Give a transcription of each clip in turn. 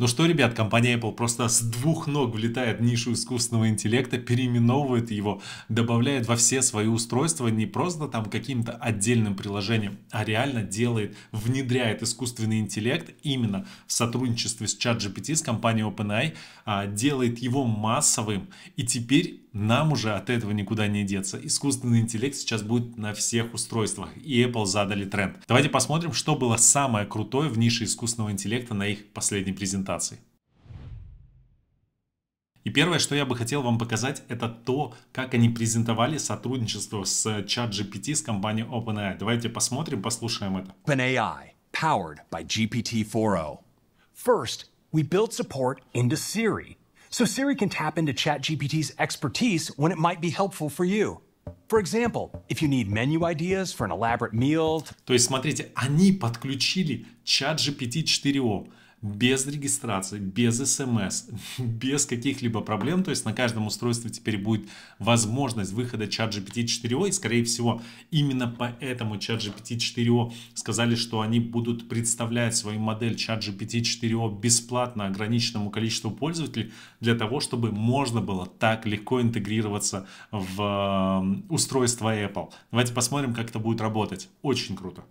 Ну что, ребят, компания Apple просто с двух ног влетает в нишу искусственного интеллекта, переименовывает его, добавляет во все свои устройства не просто там каким-то отдельным приложением, а реально делает, внедряет искусственный интеллект именно в сотрудничестве с ChatGPT, с компанией OpenAI, а, делает его массовым. И теперь нам уже от этого никуда не деться. Искусственный интеллект сейчас будет на всех устройствах, и Apple задали тренд. Давайте посмотрим, что было самое крутое в нише искусственного интеллекта на их последней презентации. И первое, что я бы хотел вам показать, это то, как они презентовали сотрудничество с ChatGPT с компанией OpenAI. Давайте посмотрим, послушаем это. OpenAI, powered by GPT-40. First, we built support into Siri. So Siri can tap into ChatGPT's expertise when it might be helpful for you. For example, if you need menu ideas for an elaborate meal. То есть, смотрите, они подключили чат GPT без регистрации, без смс, без каких-либо проблем. То есть на каждом устройстве теперь будет возможность выхода ChatGPT o И, скорее всего, именно поэтому ChatGPT o сказали, что они будут представлять свою модель ChatGPT o бесплатно ограниченному количеству пользователей для того, чтобы можно было так легко интегрироваться в э, устройство Apple. Давайте посмотрим, как это будет работать. Очень круто.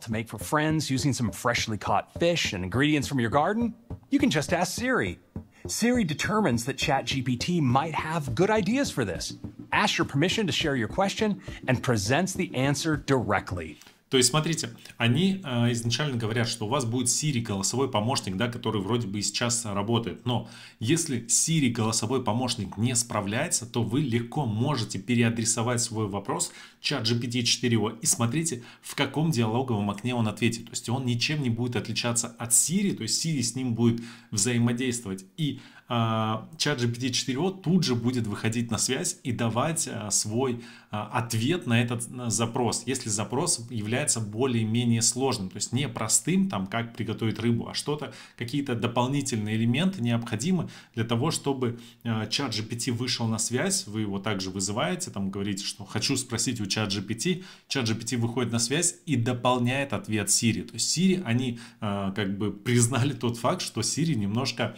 to make for friends using some freshly caught fish and ingredients from your garden? You can just ask Siri. Siri determines that ChatGPT might have good ideas for this, asks your permission to share your question, and presents the answer directly. То есть, смотрите, они э, изначально говорят, что у вас будет Siri голосовой помощник, да, который вроде бы и сейчас работает. Но если Siri голосовой помощник не справляется, то вы легко можете переадресовать свой вопрос чат GPT-4 и смотрите, в каком диалоговом окне он ответит. То есть он ничем не будет отличаться от Siri, то есть Siri с ним будет взаимодействовать. И э, чат GPT-4 тут же будет выходить на связь и давать э, свой Э, ответ на этот запрос, если запрос является более-менее сложным, то есть не простым, там, как приготовить рыбу, а что-то, какие-то дополнительные элементы необходимы для того, чтобы э, чат GPT вышел на связь, вы его также вызываете, там, говорите, что хочу спросить у чат GPT, чат GPT выходит на связь и дополняет ответ Siri, то есть Siri, они э, как бы признали тот факт, что Siri немножко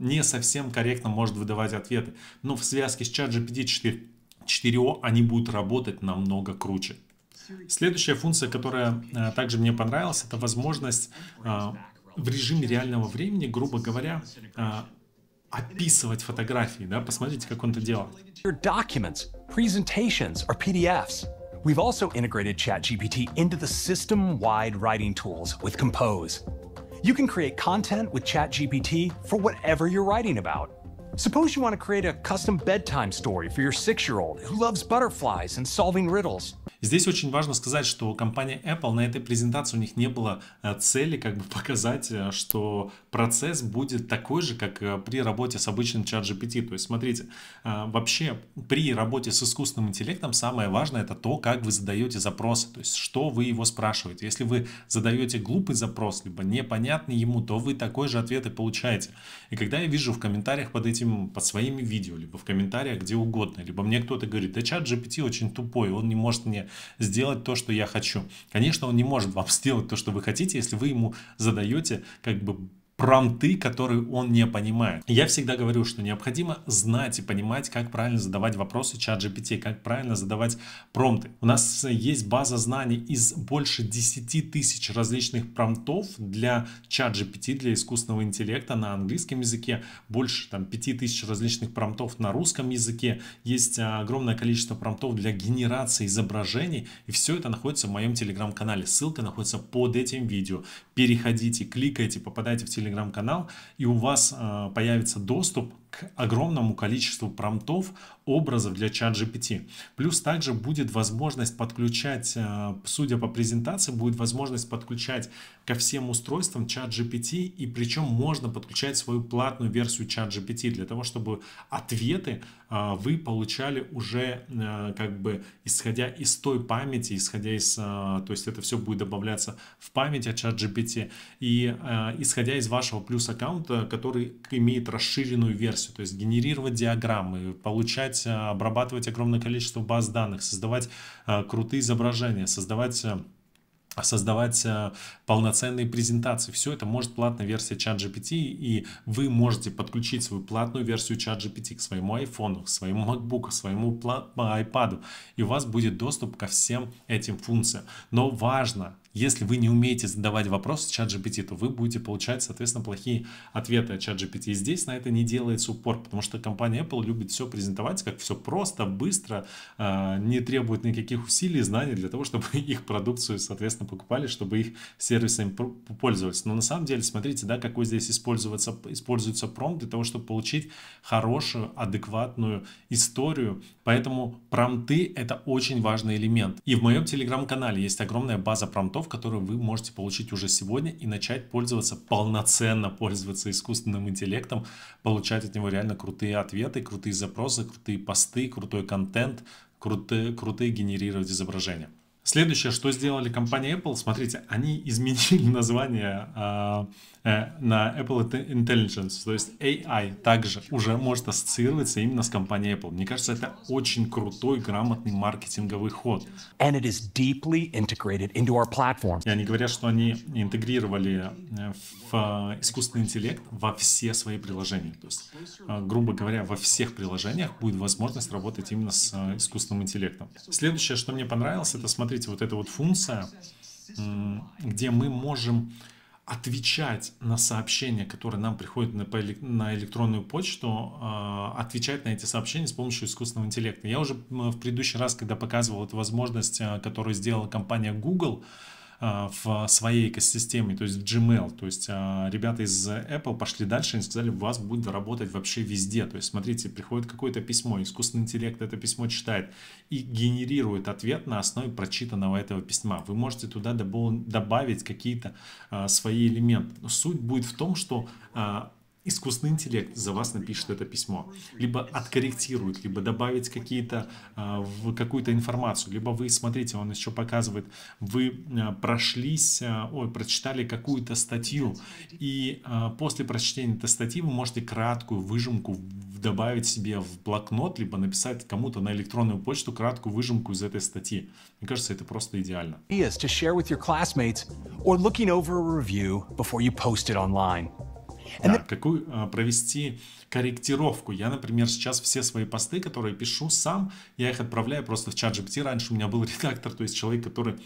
не совсем корректно может выдавать ответы, но в связке с чат GPT 4 4О, они будут работать намного круче. Следующая функция, которая э, также мне понравилась, это возможность э, в режиме реального времени, грубо говоря, э, описывать фотографии. Да? Посмотрите, как он это делает. We've also integrated ChatGPT into the system-wide writing tools with Compose. You can create content with ChatGPT for whatever you're writing about. Suppose you want to create a custom bedtime story for your six-year-old who loves butterflies and solving riddles. Здесь очень важно сказать, что компания Apple на этой презентации у них не было э, цели как бы показать, э, что процесс будет такой же, как э, при работе с обычным чат GPT. То есть, смотрите, вообще при работе с искусственным интеллектом самое важное это то, как вы задаете запросы, то есть, что вы его спрашиваете. Если вы задаете глупый запрос, либо непонятный ему, то вы такой же ответ и получаете. И когда я вижу в комментариях под этим этим, под своими видео, либо в комментариях, где угодно. Либо мне кто-то говорит, да чат GPT очень тупой, он не может мне сделать то, что я хочу. Конечно, он не может вам сделать то, что вы хотите, если вы ему задаете как бы промты, которые он не понимает. Я всегда говорю, что необходимо знать и понимать, как правильно задавать вопросы чат GPT, как правильно задавать промты. У нас э, есть база знаний из больше 10 тысяч различных промтов для чат GPT, для искусственного интеллекта на английском языке, больше там 5 тысяч различных промтов на русском языке, есть э, огромное количество промтов для генерации изображений, и все это находится в моем телеграм-канале. Ссылка находится под этим видео. Переходите, кликайте, попадайте в телеграм телеграм-канал, и у вас э, появится доступ к огромному количеству промтов образов для чат GPT. Плюс также будет возможность подключать, э, судя по презентации, будет возможность подключать ко всем устройствам чат GPT, и причем можно подключать свою платную версию чат GPT для того, чтобы ответы э, вы получали уже э, как бы исходя из той памяти, исходя из, то есть это все будет добавляться в память от чат GPT, и исходя из вашего плюс аккаунта, который имеет расширенную версию версию, то есть генерировать диаграммы, получать, э, обрабатывать огромное количество баз данных, создавать э, крутые изображения, создавать э, создавать полноценные презентации. Все это может платная версия ChatGPT, и вы можете подключить свою платную версию ChatGPT к своему iPhone, к своему MacBook, к своему iPad, и у вас будет доступ ко всем этим функциям. Но важно, если вы не умеете задавать вопросы чат GPT, то вы будете получать, соответственно, плохие ответы от чат GPT. И здесь на это не делается упор, потому что компания Apple любит все презентовать, как все просто, быстро, а, не требует никаких усилий, знаний для того, чтобы их продукцию, соответственно, покупали, чтобы их сервисами пользовались. Но на самом деле, смотрите, да, какой здесь используется, используется промпт для того, чтобы получить хорошую, адекватную историю. Поэтому промты – это очень важный элемент. И в моем телеграм-канале есть огромная база промтов, часов, которые вы можете получить уже сегодня и начать пользоваться, полноценно пользоваться искусственным интеллектом, получать от него реально крутые ответы, крутые запросы, крутые посты, крутой контент, крутые, крутые генерировать изображения. Следующее, что сделали компания Apple, смотрите, они изменили название а, Э, на Apple Intelligence, то есть AI также уже может ассоциироваться именно с компанией Apple. Мне кажется, это очень крутой, грамотный маркетинговый ход. And it is deeply integrated into our platform. И они говорят, что они интегрировали э, в э, искусственный интеллект во все свои приложения. То есть, грубо говоря, во всех приложениях будет возможность работать именно с искусственным интеллектом. Следующее, что мне понравилось, это, смотрите, вот эта вот функция, где мы можем отвечать на сообщения, которые нам приходят на, на электронную почту, а, отвечать на эти сообщения с помощью искусственного интеллекта. Я уже в предыдущий раз, когда показывал эту возможность, а, которую сделала компания Google, Э, в своей экосистеме, то есть в Gmail. То есть э, ребята из Apple пошли дальше и сказали, у вас будет работать вообще везде. То есть смотрите, приходит какое-то письмо, искусственный интеллект это письмо читает и генерирует ответ на основе прочитанного этого письма. Вы можете туда добавить какие-то э, свои элементы. Но суть будет в том, что искусственный интеллект за вас напишет это письмо, либо откорректирует, либо добавить какие-то, а, в какую-то информацию, либо вы, смотрите, он еще показывает, вы а, прошлись, а, ой, прочитали какую-то статью, и после прочтения этой статьи вы можете краткую выжимку добавить себе в блокнот, либо написать кому-то на электронную почту краткую выжимку из этой статьи. Мне кажется, это просто идеально. to share with your classmates or looking over a review before you post it online. Да, какую а, провести корректировку. Я, например, сейчас все свои посты, которые пишу сам, я их отправляю просто в чат GPT. Раньше у меня был редактор, то есть человек, который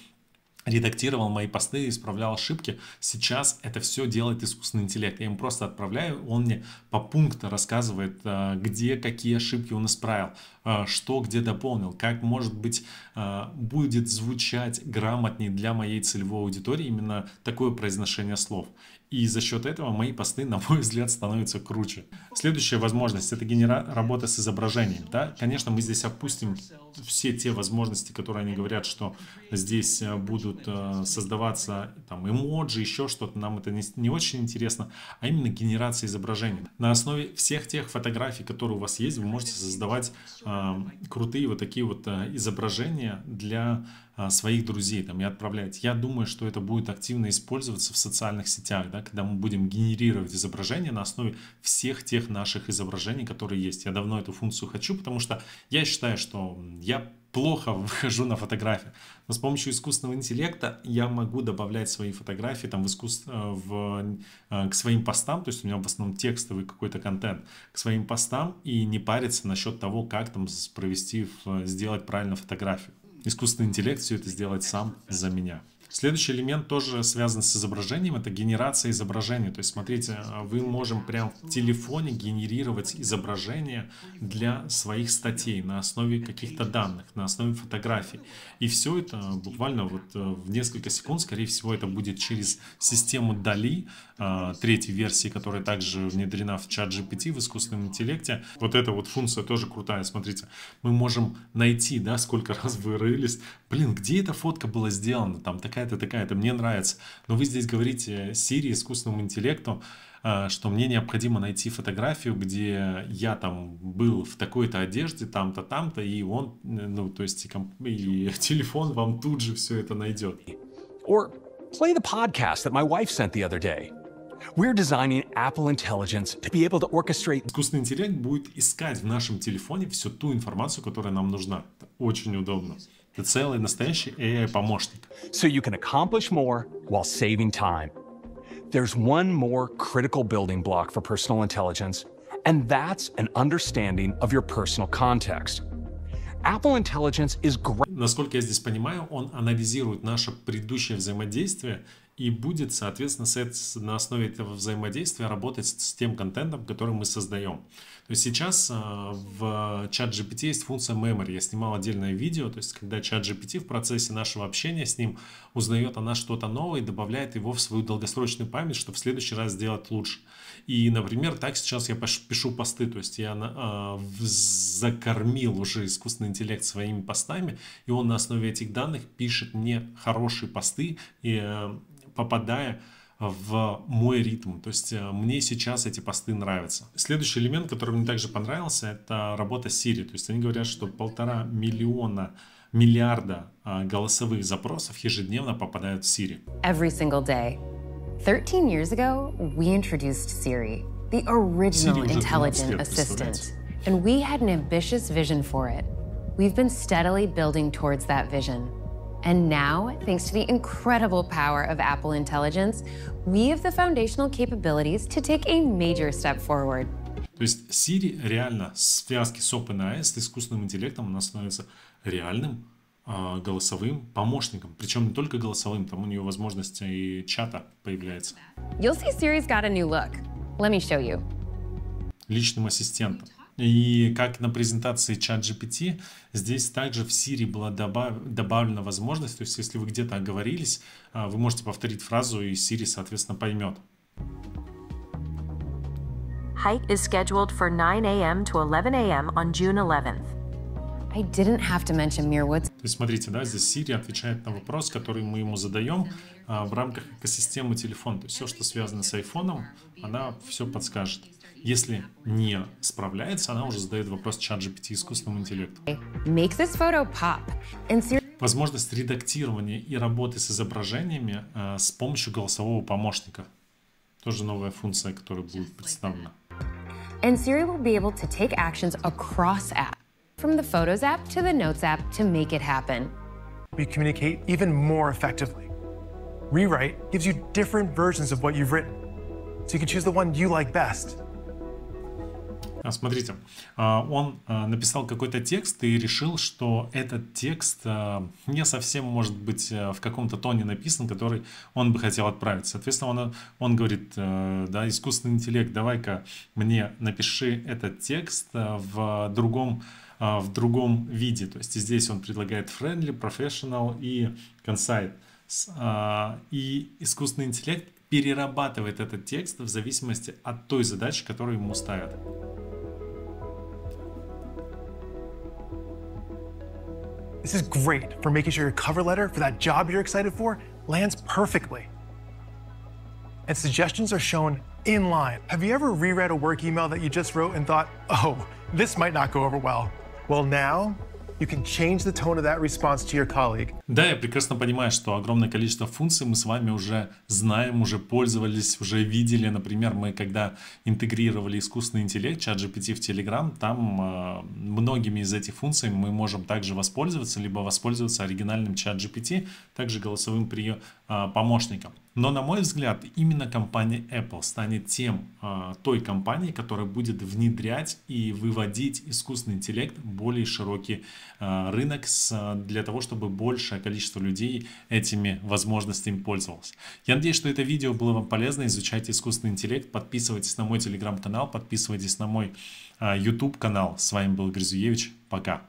редактировал мои посты, исправлял ошибки. Сейчас это все делает искусственный интеллект. Я ему просто отправляю, он мне по пункту рассказывает, а, где какие ошибки он исправил. А, что где дополнил, как, может быть, а, будет звучать грамотнее для моей целевой аудитории именно такое произношение слов. И за счет этого мои посты, на мой взгляд, становятся круче. Следующая возможность – это генера... работа с изображением. Да? Конечно, мы здесь опустим все те возможности, которые они говорят, что здесь э, будут э, создаваться там эмоджи, еще что-то. Нам это не, не очень интересно, а именно генерация изображений. На основе всех тех фотографий, которые у вас есть, вы можете создавать а, Э, крутые вот такие вот э, изображения для э, своих друзей там и отправлять Я думаю, что это будет активно использоваться в социальных сетях, да, когда мы будем генерировать изображения на основе всех тех наших изображений, которые есть. Я давно эту функцию хочу, потому что я считаю, что я плохо выхожу на фотографии. Но с помощью искусственного интеллекта я могу добавлять свои фотографии там в искус... Э, в... Э, к своим постам, то есть у меня в основном текстовый какой-то контент, к своим постам и не париться насчет того, как там провести, сделать правильно фотографию. Искусственный интеллект все это сделает сам за меня. Следующий элемент тоже связан с изображением, это генерация изображений То есть, смотрите, вы можем прямо в телефоне генерировать изображение для своих статей на основе каких-то данных, на основе фотографий. И все это буквально вот э, в несколько секунд, скорее всего, это будет через систему DALI, э, третьей версии, которая также внедрена в чат GPT в искусственном интеллекте. Вот эта вот функция тоже крутая, смотрите. Мы можем найти, да, сколько раз вы рылись. Блин, где эта фотка была сделана? Там такая такая-то, такая-то, мне нравится. Но вы здесь говорите Siri искусственному интеллекту, а, что мне необходимо найти фотографию, где я там был в такой-то одежде, там-то, там-то, и он, ну, то есть и, и телефон вам тут же все это найдет. Or play the podcast that my wife sent the other day. We're designing Apple Intelligence to be able to orchestrate... Искусственный интеллект будет искать в нашем телефоне всю ту информацию, которая нам нужна. Это очень удобно. Это целый настоящий AI-помощник. So you can accomplish more while saving time. There's one more critical building block for personal intelligence, and that's an understanding of your personal context. Apple Intelligence is great. Насколько я здесь понимаю, он анализирует наше предыдущее взаимодействие и будет, соответственно, на основе этого взаимодействия работать с тем контентом, который мы создаем. То есть сейчас а, в чат GPT есть функция memory. Я снимал отдельное видео, то есть когда чат GPT в процессе нашего общения с ним узнает о нас что-то новое и добавляет его в свою долгосрочную память, чтобы в следующий раз сделать лучше. И, например, так сейчас я пишу посты, то есть я а, закормил уже искусственный интеллект своими постами, и он на основе этих данных пишет мне хорошие посты и э, попадая в мой ритм. То есть э, мне сейчас эти посты нравятся. Следующий элемент, который мне также понравился, это работа Siri. То есть они говорят, что полтора миллиона миллиарда а, голосовых запросов ежедневно попадают в Siri. Every single day. 13 years ago, we introduced Siri, the original Siri intelligent assistant. And we had an ambitious vision for it. We've been steadily building towards that vision. And now, thanks to the incredible power of Apple Intelligence, we have the foundational capabilities to take a major step forward. То есть Siri реально в связке с OpenAI, с искусственным интеллектом, она становится реальным э, голосовым помощником. Причем не только голосовым, там у нее возможность и чата появляется. You'll see Siri's got a new look. Let me show you. Личным ассистентом. И как на презентации ChatGPT, здесь также в Siri была добав добавлена возможность, то есть если вы где-то оговорились, а, вы можете повторить фразу, и Siri, соответственно, поймет. Hike is scheduled for 9 a.m. to 11 a.m. on June 11th. I didn't have to mention Muir Woods. То есть, смотрите, да, здесь Siri отвечает на вопрос, который мы ему задаем а, в рамках экосистемы телефона. То есть все, что связано с айфоном, она все подскажет. Если не справляется, она уже задает вопрос чат GPT искусственному интеллекту. Make this photo pop and Возможность редактирования и работы с изображениями э, с помощью голосового помощника. Тоже новая функция, которая будет представлена. And Siri will be able to take actions across apps, from the Photos app to the Notes app to make it happen. We communicate even more effectively. Rewrite gives you different versions of what you've written, so you can choose the one you like best. А, смотрите, а, он а, написал какой-то текст и решил, что этот текст не совсем может быть в каком-то тоне написан, который он бы хотел отправить. Соответственно, он, он говорит, э, да, искусственный интеллект, давай-ка мне напиши этот текст в другом в другом виде. То есть здесь он предлагает friendly, professional и concise, И искусственный интеллект перерабатывает этот текст в зависимости от той задачи, которую ему ставят. This is great for making sure your cover letter for that job you're excited for lands perfectly. And suggestions are shown in line. Have you ever reread a work email that you just wrote and thought, oh, this might not go over well? Well, now you can change the tone of that response to your colleague. Да, я прекрасно понимаю, что огромное количество функций мы с вами уже знаем, уже пользовались, уже видели. Например, мы когда интегрировали искусственный интеллект, чат GPT в Telegram, там э, многими из этих функций мы можем также воспользоваться, либо воспользоваться оригинальным чат GPT, также голосовым прием, э, помощником. Но, на мой взгляд, именно компания Apple станет тем, а, той компанией, которая будет внедрять и выводить искусственный интеллект в более широкий а, рынок а, для того, чтобы большее количество людей этими возможностями пользовалось. Я надеюсь, что это видео было вам полезно. Изучайте искусственный интеллект, подписывайтесь на мой телеграм-канал, подписывайтесь на мой YouTube-канал. С вами был Гризуевич. Пока.